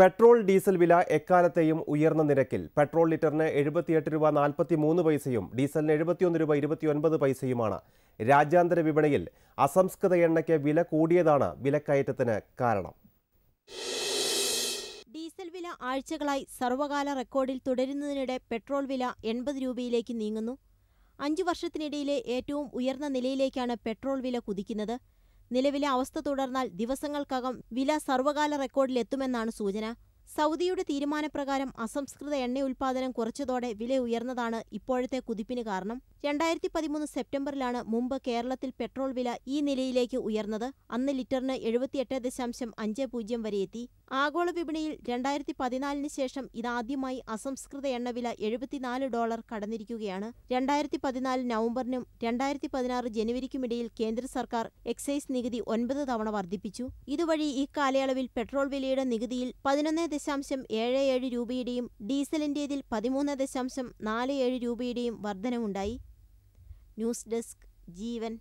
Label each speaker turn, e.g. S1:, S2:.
S1: petrol diesel വില എക്കാലത്തെയും ഉയർന്ന നിരക്കിൽ പെട്രോൾ ലിറ്ററിന് എഴുപത്തിയെട്ട് രൂപ നാൽപ്പത്തി മൂന്ന് പൈസയും ഡീസലിന് എഴുപത്തിയൊന്ന് രൂപ ഇരുപത്തിയൊൻപത് പൈസയുമാണ് രാജ്യാന്തര വിപണിയിൽ അസംസ്കൃത എണ്ണയ്ക്ക് വില കൂടിയതാണ് വിലക്കയറ്റത്തിന് കാരണം
S2: ഡീസൽ വില ആഴ്ചകളായി സർവകാല റെക്കോർഡിൽ തുടരുന്നതിനിടെ പെട്രോൾ വില എൺപത് രൂപയിലേക്ക് നീങ്ങുന്നു അഞ്ചു വർഷത്തിനിടയിലെ ഏറ്റവും ഉയർന്ന നിലയിലേക്കാണ് പെട്രോൾ വില കുതിക്കുന്നത് നിലവിലെ അവസ്ഥ തുടർന്നാൽ ദിവസങ്ങൾക്കകം വില സർവകാല റെക്കോർഡിലെത്തുമെന്നാണ് സൂചന സൗദിയുടെ തീരുമാനപ്രകാരം അസംസ്കൃത എണ്ണ ഉൽപാദനം കുറച്ചതോടെ വില ഉയർന്നതാണ് ഇപ്പോഴത്തെ കുതിപ്പിന് കാരണം രണ്ടായിരത്തി പതിമൂന്ന് സെപ്റ്റംബറിലാണ് മുമ്പ് കേരളത്തിൽ പെട്രോൾ വില ഈ നിലയിലേക്ക് ഉയർന്നത് അന്ന് ലിറ്ററിന് എഴുപത്തിയെട്ട് ദശാംശം അഞ്ച് പൂജ്യം വരെയെത്തി ആഗോള വിപണിയിൽ രണ്ടായിരത്തി പതിനാലിന് ശേഷം ഇതാദ്യമായി അസംസ്കൃത എണ്ണവില എഴുപത്തിനാല് ഡോളർ കടന്നിരിക്കുകയാണ് രണ്ടായിരത്തി പതിനാല് നവംബറിനും രണ്ടായിരത്തി പതിനാറ് ജനുവരിക്കുമിടയിൽ കേന്ദ്ര സർക്കാർ എക്സൈസ് നികുതി ഒൻപത് തവണ വർദ്ധിപ്പിച്ചു ഇതുവഴി ഈ കാലയളവിൽ പെട്രോൾ വിലയുടെ നികുതിയിൽ പതിനൊന്ന് ദശാംശം ഏഴ് ഏഴ് രൂപയുടെയും ഡീസലിന്റേതിൽ പതിമൂന്ന് ദശാംശം നാല് ഏഴ് രൂപയുടെയും വർധനവുണ്ടായി ന്യൂസ് ഡെസ്ക് ജീവൻ